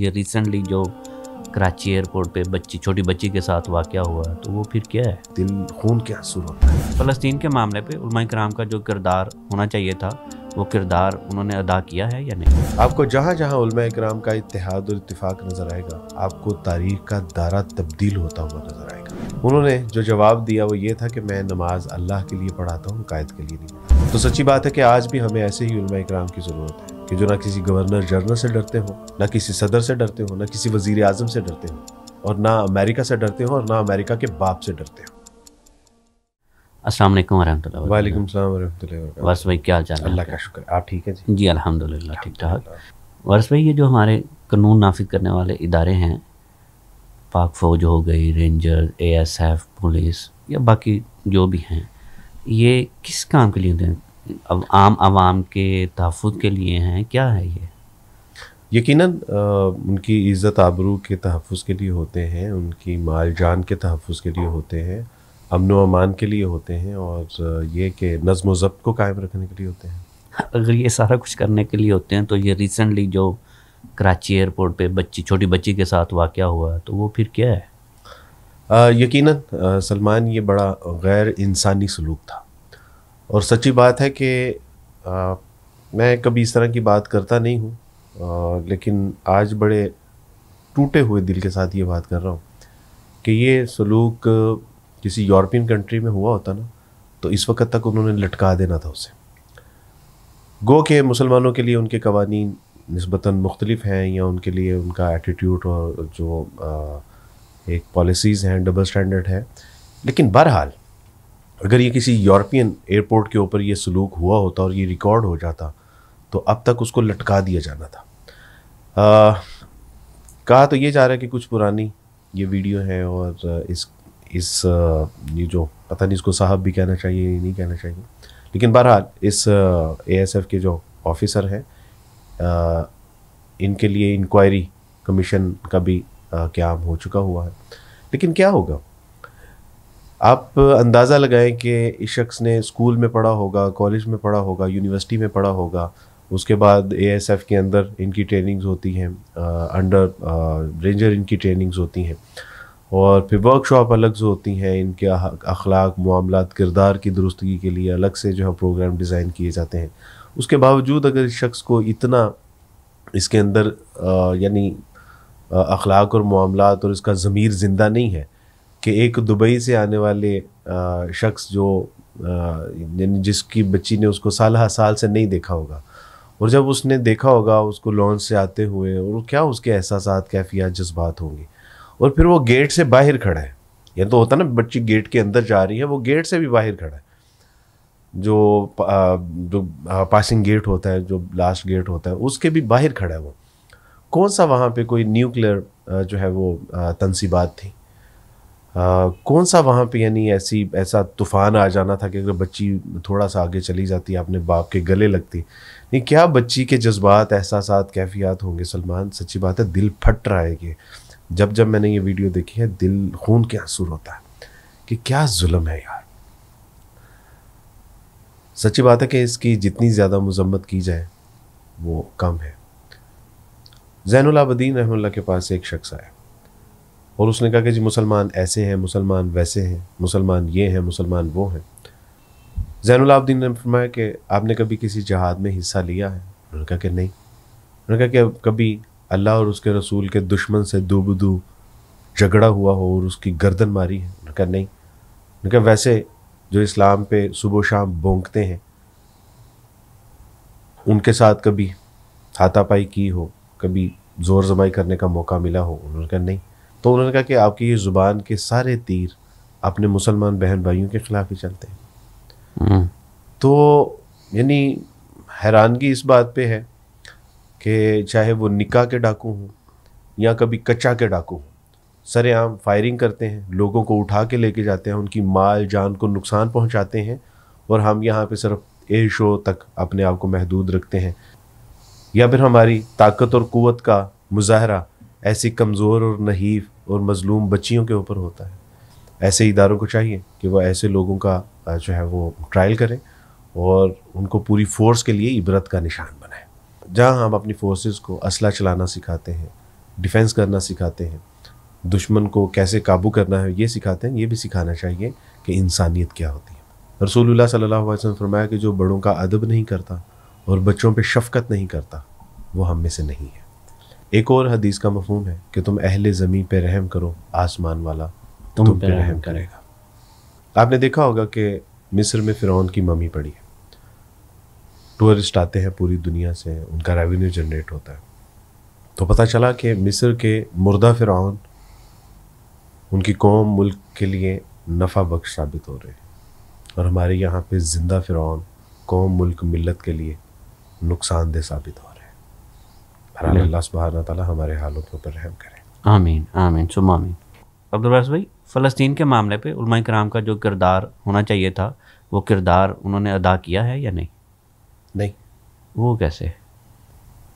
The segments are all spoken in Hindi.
ये रिसेंटली जो कराची एयरपोर्ट पे बच्ची छोटी बच्ची के साथ वाक़ हुआ तो वो फिर क्या है दिल खून के आंसू होता है फ़लस्तीन के मामले पे उलमा कराम का जो किरदार होना चाहिए था वो किरदार उन्होंने अदा किया है या नहीं आपको जहाँ जहाँ कराम का इतिहाद और इतफाक़ नज़र आएगा आपको तारीख का दारा तब्दील होता हुआ नज़र आएगा उन्होंने जो जवाब दिया वो ये था कि मैं नमाज अल्लाह के लिए पढ़ाता हूँ कायद के लिए नहीं तो सच्ची बात है कि आज भी हमें ऐसे ही कराम की ज़रूरत है कि जो ना किसी गवर्नर जनरल से डरते हो ना किसी सदर से डरते हो ना किसी वजीर आजम से डरते हो और ना अमेरिका से डरते हो और ना अमेरिका के बाप से डरते हो अस्सलाम वालेकुम वालेकुम वर्ष भाई क्या चाल अल्लाह का शुक्र आप ठीक है जी जी अल्हम्दुलिल्लाह ठीक ठाक वर्ष भाई ये जो हमारे कानून नाफिक करने वाले इदारे हैं पाक फ़ौज हो गई रेंजर एएसएफ पुलिस या बाकी जो भी हैं ये किस काम के लिए होते हैं आम आवाम के तहफ़ के लिए हैं क्या है ये यकीन उनकी इज़्ज़त आबरू के तहफ़ के लिए होते हैं उनकी माल जान के तहफ़ के लिए होते हैं अमन अमान के लिए होते हैं और ये कि नज़म ज़ब्त को कायम रखने के लिए होते हैं अगर ये सारा कुछ करने के लिए होते हैं तो ये रिसेंटली जो कराची एयरपोर्ट पे बच्ची छोटी बच्ची के साथ वाक़ हुआ तो वो फिर क्या है यकीन सलमान ये बड़ा गैर इंसानी सलूक था और सच्ची बात है कि मैं कभी इस तरह की बात करता नहीं हूँ लेकिन आज बड़े टूटे हुए दिल के साथ ये बात कर रहा हूँ कि ये सलूक किसी यूरोपियन कंट्री में हुआ होता ना तो इस वक्त तक उन्होंने लटका देना था उसे गो के मुसलमानों के लिए उनके कवानी नस्बता मुख्तलिफ हैं या उनके लिए उनका एटीट्यूड और जो आ, एक पॉलिसीज़ हैं डबल स्टैंडर्ड है लेकिन बहरहाल अगर ये किसी यूरोपियन एयरपोर्ट के ऊपर ये सलूक हुआ होता और ये रिकॉर्ड हो जाता तो अब तक उसको लटका दिया जाना था आ, कहा तो ये जा रहा है कि कुछ पुरानी ये वीडियो है और इस इस ये जो पता नहीं इसको साहब भी कहना चाहिए नहीं कहना चाहिए लेकिन बहरहाल इस एएसएफ के जो ऑफिसर हैं इनके लिए इंक्वायरी कमीशन का भी आ, क्या हो चुका हुआ है लेकिन क्या होगा आप अंदाज़ा लगाएं कि इस शख्स ने स्कूल में पढ़ा होगा कॉलेज में पढ़ा होगा यूनिवर्सिटी में पढ़ा होगा उसके बाद एएसएफ एस एफ़ के अंदर इनकी ट्रेनिंग्स होती हैं अंडर रेंजर इनकी ट्रेनिंग्स होती हैं और फिर वर्कशॉप अलग से होती हैं इनके अखलाक मामला किरदार की दुरुस्तगी के लिए अलग से जो है प्रोग्राम डिज़ाइन किए जाते हैं उसके बावजूद अगर इस शख्स को इतना इसके अंदर यानी अखलाक और मामला और इसका ज़मीर ज़िंदा नहीं है कि एक दुबई से आने वाले शख्स जो यानी जिसकी बच्ची ने उसको साल साल से नहीं देखा होगा और जब उसने देखा होगा उसको लॉन्च से आते हुए और क्या उसके एहसास कैफियात जज्बात होंगे और फिर वो गेट से बाहर खड़ा है या तो होता ना बच्ची गेट के अंदर जा रही है वो गेट से भी बाहर खड़ा है जो जो पासिंग गेट होता है जो लास्ट गेट होता है उसके भी बाहर खड़ा है वो कौन सा वहाँ पे कोई न्यूक्लियर जो है वो तनसीबात थी कौन सा वहाँ पे यानी ऐसी ऐसा तूफान आ जाना था कि अगर बच्ची थोड़ा सा आगे चली जाती अपने बाप के गले लगती नहीं क्या बच्ची के जज्बात एहसास कैफियात होंगे सलमान सच्ची बात है दिल फट रहा है कि जब जब मैंने ये वीडियो देखी है दिल खून के आंसू होता है कि क्या जुल्म है यार सच्ची बात है कि इसकी जितनी ज़्यादा मजम्मत की जाए वो कम है जैनलाबद्दीन रहमल्ला के पास एक शख्स आया और उसने कहा कि जी मुसलमान ऐसे हैं मुसलमान वैसे हैं मुसलमान ये हैं मुसलमान वो हैं जैनलाउद्दीन ने फरमाया कि आपने कभी किसी जहाद में हिस्सा लिया है उन्होंने कहा कि नहीं उन्होंने कहा कि कभी अल्लाह और उसके रसूल के दुश्मन से दूबदू झगड़ा हुआ हो और उसकी गर्दन मारी है उन्होंने कहा नहीं उन्होंने कहा वैसे जो इस्लाम पे सुबह शाम बोंकते हैं उनके साथ कभी हाथापाई की हो कभी ज़ोर जमाई करने का मौका मिला हो उन्होंने कहा नहीं तो उन्होंने कहा कि आपकी ये ज़ुबान के सारे तीर अपने मुसलमान बहन भाइयों के ख़िलाफ़ ही चलते हैं हम्म। तो यानी हैरानगी इस बात पे है कि चाहे वो निका के डाकू हों या कभी कच्चा के डाकू हों सरेआम फायरिंग करते हैं लोगों को उठा के लेके जाते हैं उनकी माल जान को नुकसान पहुंचाते हैं और हम यहाँ पे सिर्फ ए शो तक अपने आप को महदूद रखते हैं या फिर हमारी ताकत और क़वत का मुजाहरा ऐसी कमज़ोर और नहीव और मजलूम बच्चियों के ऊपर होता है ऐसे इदारों को चाहिए कि वह ऐसे लोगों का जो है वो ट्रायल करें और उनको पूरी फोर्स के लिए इबरत का निशान बनाए जहाँ हम अपनी फोर्सेस को असला चलाना सिखाते हैं डिफेंस करना सिखाते हैं दुश्मन को कैसे काबू करना है ये सिखाते हैं ये भी सिखाना चाहिए कि इंसानियत क्या होती है रसूलुल्लाह सल्लल्लाहु अलैहि वसल्लम फरमाया कि जो बड़ों का अदब नहीं करता और बच्चों पे शफकत नहीं करता वो हम में से नहीं है एक और हदीस का मफहम है कि तुम अहल ज़मीन पर रहम करो आसमान वाला तुम, तुम पे रहम करेगा आपने देखा होगा कि मिस्र में फ़िरौन की ममी पड़ी है टूरिस्ट आते हैं पूरी दुनिया से उनका रेवेन्यू जनरेट होता है तो पता चला कि मिस्र के मुर्दा फ़िरौन उनकी कौम मुल्क के लिए नफ़ा बख्श साबित हो रहे हैं और हमारे यहाँ पे ज़िंदा फ़िरौन कौम मुल्क मिलत के लिए नुकसानदेह साबित हो अल्लाह हमारे हालों के ऊपर रहम करें आमीन आमीन सुम आमीन भाई फ़लस्तीन के मामले पे उलमा कराम का जो किरदार होना चाहिए था वो किरदार उन्होंने अदा किया है या नहीं नहीं वो कैसे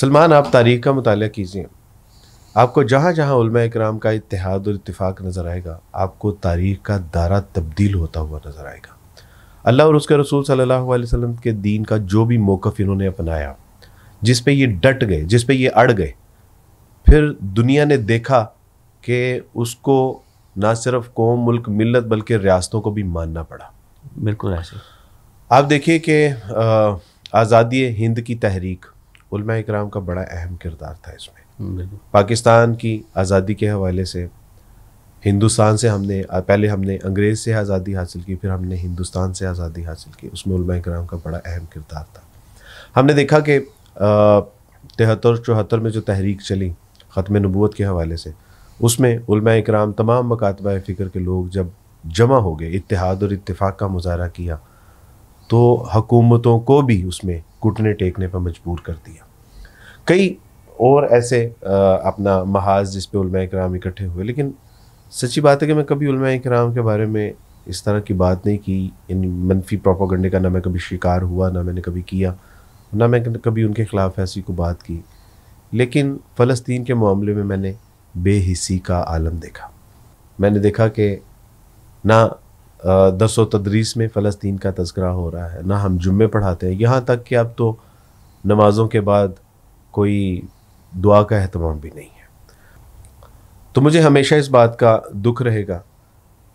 सलमान आप तारीख का मुताल कीजिए आपको जहाँ जहाँ कराम का इतिहाद और इतफाक़ नज़र आएगा आपको तारीख का दारा तब्दील होता हुआ नज़र आएगा अल्लाह और उसके रसूल सल्लल्लाहु अलैहि वसल्लम के दीन का जो भी मौक़ इन्होंने अपनाया जिस पे ये डट गए जिस पे ये अड़ गए फिर दुनिया ने देखा कि उसको ना सिर्फ कौम मुल्क मिलत बल्कि रियासतों को भी मानना पड़ा बिल्कुल ऐसे आप देखिए कि आज़ादी हिंद की तहरीक इकराम का बड़ा अहम किरदार था इसमें हम्म, पाकिस्तान की आज़ादी के हवाले से हिंदुस्तान से हमने पहले हमने अंग्रेज़ से आज़ादी हासिल की फिर हमने हिंदुस्तान से आज़ादी हासिल की उसमें उलमा कराम का बड़ा अहम किरदार था हमने देखा कि तिहत्तर चौहत्तर में जो तहरीक चली ख़त्म नबूत के हवाले से उसमें उलमा इकराम तमाम मकातबा फ़िक्र के लोग जब जमा हो गए इतिहाद और इतफ़ाक़ का मुजाहरा किया तो हकूमतों को भी उसमें घुटने टेकने पर मजबूर कर दिया कई और ऐसे आ, अपना महाज जिस पे उलमा कराम इकट्ठे हुए लेकिन सच्ची बात है कि मैं कभी उलमा कराम के बारे में इस तरह की बात नहीं की इन मनफी प्रोपोगंडे का ना मैं कभी शिकार हुआ ना मैंने कभी किया ना मैं कभी उनके ख़िलाफ़ ऐसी को बात की लेकिन फ़लस्तीन के मामले में मैंने बेहिसी का आलम देखा मैंने देखा कि ना दस व तदरीस में फ़लस्तीन का तस्करा हो रहा है ना हम जुम्मे पढ़ाते हैं यहाँ तक कि अब तो नमाज़ों के बाद कोई दुआ का अहतमाम भी नहीं है तो मुझे हमेशा इस बात का दुख रहेगा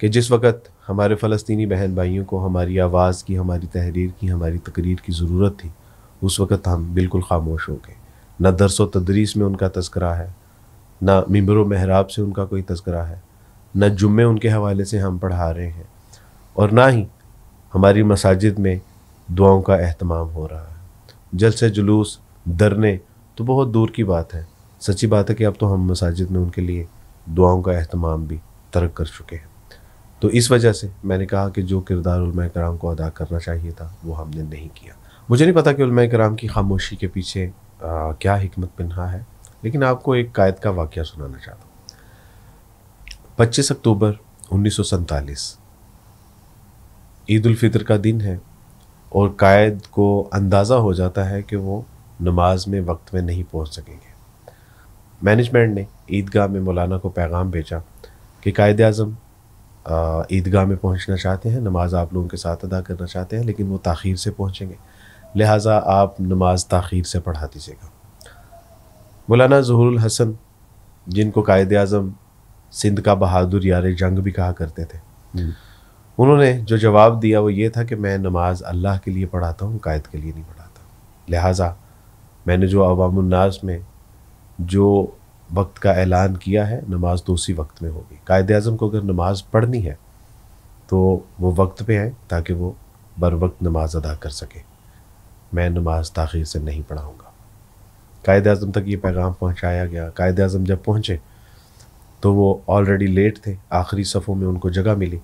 कि जिस वक्त हमारे फ़लस्तीनी बहन भाइयों को हमारी आवाज़ की हमारी तहरीर की हमारी तकरीर की ज़रूरत थी उस वक़्त हम बिल्कुल खामोश हो गए न दरस व तदरीस में उनका तस्करा है न व महराब से उनका कोई तस्करा है न जुम्मे उनके हवाले से हम पढ़ा रहे हैं और ना ही हमारी मसाजिद में दुआओं का अहतमाम हो रहा है से जुलूस धरने तो बहुत दूर की बात है सच्ची बात है कि अब तो हम मसाजिद में उनके लिए दुआओं का अहतमाम भी तर्क कर चुके हैं तो इस वजह से मैंने कहा कि जो किरदार कराम को अदा करना चाहिए था वो हमने नहीं किया मुझे नहीं पता कि उलमा कराम की खामोशी के पीछे आ, क्या हमत पन्हा है लेकिन आपको एक कायद का वाक़ सुनाना चाहता हूँ पच्चीस अक्टूबर उन्नीस सौ सैतालीस ईदालफ़ितर का दिन है और कायद को अंदाज़ा हो जाता है कि वो नमाज में वक्त में नहीं पहुँच सकेंगे मैनेजमेंट ने ईदगाह में मौलाना को पैगाम भेजा कि कायद अज़म ईदगाह में पहुंचना चाहते हैं नमाज आप लोगों के साथ अदा करना चाहते हैं लेकिन वो ताखिर से पहुंचेंगे लिहाजा आप नमाज तखीर से पढ़ा दीजिएगा मौलाना जहरुल हसन जिनको कायद अजम सिंध का बहादुर यार जंग भी कहा करते थे हम्म। उन्होंने जो जवाब दिया वो ये था कि मैं नमाज अल्लाह के लिए पढ़ाता हूँ कायद के लिए नहीं पढ़ाता लिहाजा मैंने जो अवामनास में जो वक्त का ऐलान किया है नमाज तो उसी वक्त में होगी कायद अजम को अगर नमाज पढ़नी है तो वो वक्त पे आए ताकि वो बर वक्त नमाज अदा कर सकें मैं नमाज ताखिर से नहीं पढ़ाऊँगा कायद अजम तक ये पैगाम पहुँचाया गया कायद अजम जब पहुँचे तो वो ऑलरेडी लेट थे आखिरी सफ़ों में उनको जगह मिली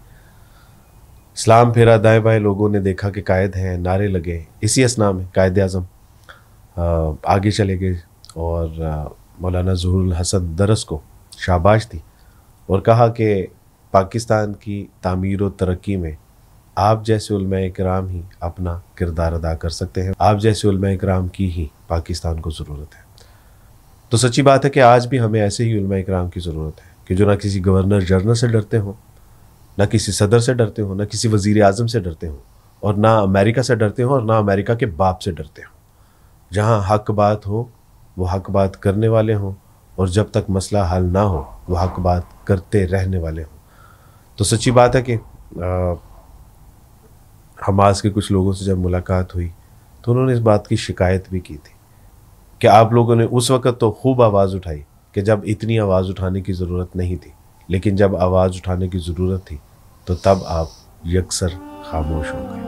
इस्लाम फेरा दाएँ बाएँ लोगों ने देखा कि कायद हैं नारे लगे इसी असना में कायद अजम आगे चले गए और मौलाना जहरुल हसन दरस को शाबाश दी और कहा कि पाकिस्तान की तमीर व तरक्की में आप जैसे उलमा कराम ही अपना किरदार अदा कर सकते हैं आप जैसे उलमा की ही पाकिस्तान को ज़रूरत है तो सच्ची बात है कि आज भी हमें ऐसे ही उलमा कराम की ज़रूरत है कि जो ना किसी गवर्नर जनरल से डरते हों ना किसी सदर से डरते हों ना किसी वज़ी अजम से डरते हों और ना अमेरिका से डरते हों और ना अमेरिका के बाप से डरते हों जहाँ हक बात हो वो हक बात करने वाले हों और जब तक मसला हल ना हो वो हक बात करते रहने वाले हों तो सच्ची बात है कि आ, हमास के कुछ लोगों से जब मुलाकात हुई तो उन्होंने इस बात की शिकायत भी की थी कि आप लोगों ने उस वक़्त तो खूब आवाज़ उठाई कि जब इतनी आवाज़ उठाने की ज़रूरत नहीं थी लेकिन जब आवाज़ उठाने की ज़रूरत थी तो तब आप यकसर खामोश हो गए